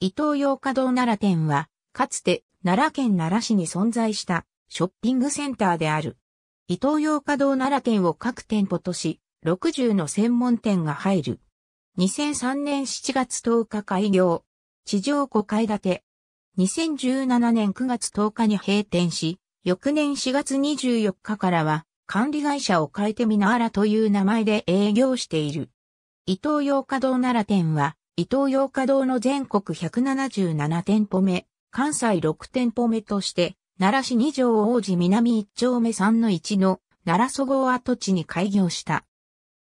伊東洋華堂奈良店は、かつて奈良県奈良市に存在したショッピングセンターである。伊東洋華堂奈良店を各店舗とし、60の専門店が入る。2003年7月10日開業。地上5階建て。2017年9月10日に閉店し、翌年4月24日からは、管理会社を変えてみなあらという名前で営業している。伊東洋華堂奈良店は、伊東洋華堂の全国177店舗目、関西6店舗目として、奈良市二条王子南一丁目3の1の奈良そご跡地に開業した。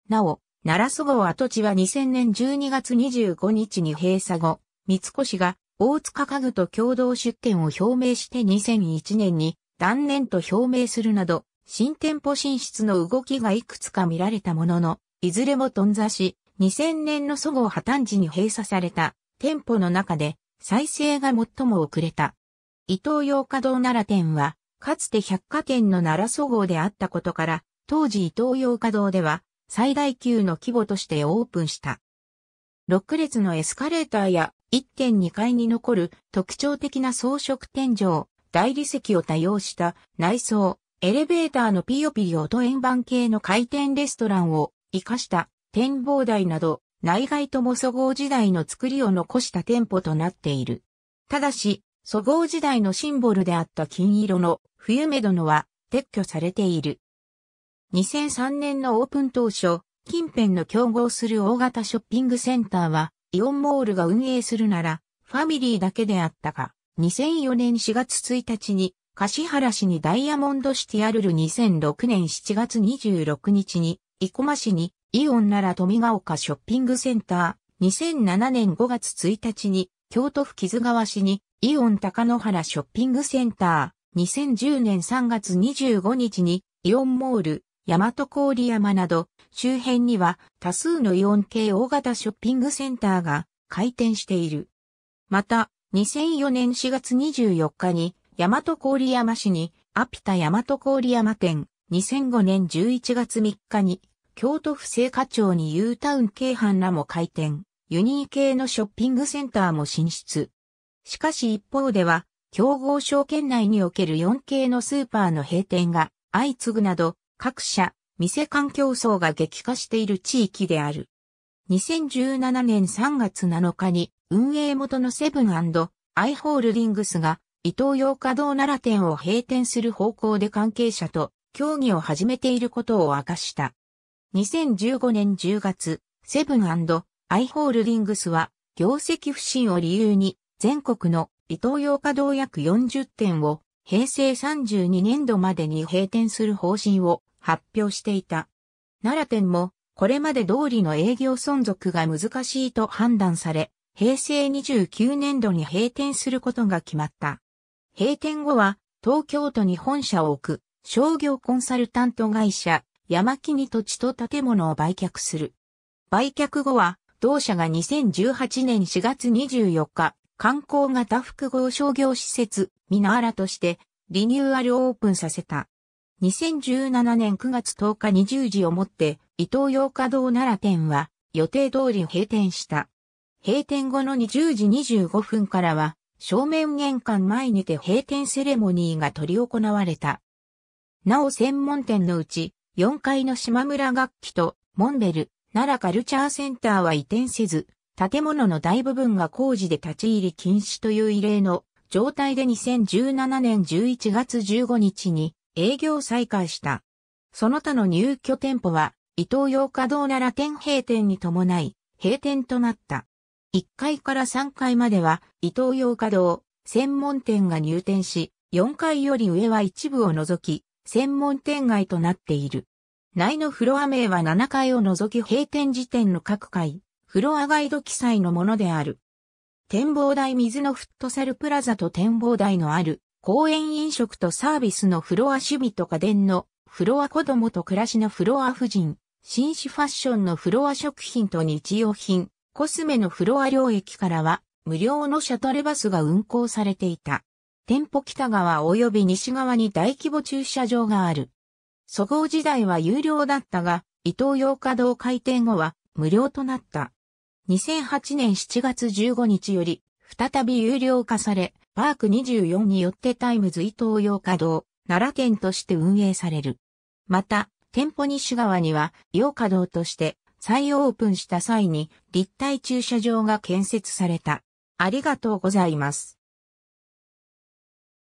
なお、奈良そご跡地は2000年12月25日に閉鎖後、三越が大塚家具と共同出店を表明して2001年に断念と表明するなど、新店舗進出の動きがいくつか見られたものの、いずれも頓挫し、2000年の祖号破綻時に閉鎖された店舗の中で再生が最も遅れた。伊東洋華堂奈良店は、かつて百貨店の奈良祖号であったことから、当時伊東洋華堂では最大級の規模としてオープンした。6列のエスカレーターや1.2階に残る特徴的な装飾天井、大理石を多用した内装、エレベーターのピヨピヨと円盤系の回転レストランを活かした展望台など、内外とも祖号時代の作りを残した店舗となっている。ただし、祖号時代のシンボルであった金色の冬目殿は撤去されている。2003年のオープン当初、近辺の競合する大型ショッピングセンターは、イオンモールが運営するなら、ファミリーだけであったが、2004年4月1日に、柏原市にダイヤモンドシティアルル2006年7月26日に、生駒市にイオンなら富ヶ丘ショッピングセンター、2007年5月1日に、京都府木津川市に、イオン高野原ショッピングセンター、2010年3月25日に、イオンモール、大和郡山など、周辺には多数のイオン系大型ショッピングセンターが開店している。また、2004年4月24日に、大和郡山市に、アピタ大和郡山店、2005年11月3日に、京都府聖火町に U タウン京阪らも開店、ユニー系のショッピングセンターも進出。しかし一方では、競合証券内における4系のスーパーの閉店が相次ぐなど、各社、店間競争が激化している地域である。2017年3月7日に運営元のセブンアイ・ホールディングスが伊東洋華堂奈良店を閉店する方向で関係者と協議を始めていることを明かした。2015年10月、セブンアイ・ホールディングスは、業績不振を理由に、全国のイトーヨーカ約40店を、平成32年度までに閉店する方針を発表していた。奈良店も、これまで通りの営業存続が難しいと判断され、平成29年度に閉店することが決まった。閉店後は、東京都に本社を置く、商業コンサルタント会社、山木に土地と建物を売却する。売却後は、同社が2018年4月24日、観光型複合商業施設、ミナーラとして、リニューアルオープンさせた。2017年9月10日20時をもって、伊東洋華堂奈良店は、予定通り閉店した。閉店後の20時25分からは、正面玄関前にて閉店セレモニーが取り行われた。なお専門店のうち、4階の島村楽器とモンベル、奈良カルチャーセンターは移転せず、建物の大部分が工事で立ち入り禁止という異例の状態で2017年11月15日に営業再開した。その他の入居店舗は、伊東洋華堂奈良店閉店に伴い、閉店となった。1階から3階までは、伊東洋華堂、専門店が入店し、4階より上は一部を除き、専門店街となっている。内のフロア名は7階を除き閉店時点の各階、フロアガイド記載のものである。展望台水のフットサルプラザと展望台のある公園飲食とサービスのフロア趣味と家電のフロア子供と暮らしのフロア婦人、紳士ファッションのフロア食品と日用品、コスメのフロア領域からは無料のシャトルバスが運行されていた。店舗北側及び西側に大規模駐車場がある。そごう時代は有料だったが、伊東洋華堂開店後は無料となった。2008年7月15日より、再び有料化され、パーク24によってタイムズ伊東洋華堂、奈良県として運営される。また、店舗西側には、洋華堂として再オープンした際に立体駐車場が建設された。ありがとうございます。